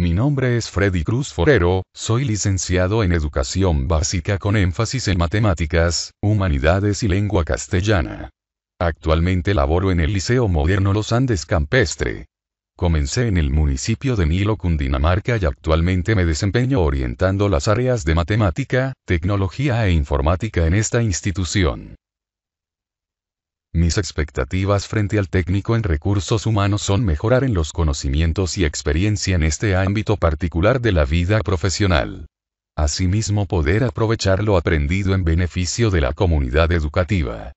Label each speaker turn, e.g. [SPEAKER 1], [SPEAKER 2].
[SPEAKER 1] Mi nombre es Freddy Cruz Forero, soy licenciado en Educación Básica con énfasis en Matemáticas, Humanidades y Lengua Castellana. Actualmente laboro en el Liceo Moderno Los Andes Campestre. Comencé en el municipio de Nilo, Cundinamarca y actualmente me desempeño orientando las áreas de matemática, tecnología e informática en esta institución expectativas frente al técnico en recursos humanos son mejorar en los conocimientos y experiencia en este ámbito particular de la vida profesional. Asimismo, poder aprovechar lo aprendido en beneficio de la comunidad educativa.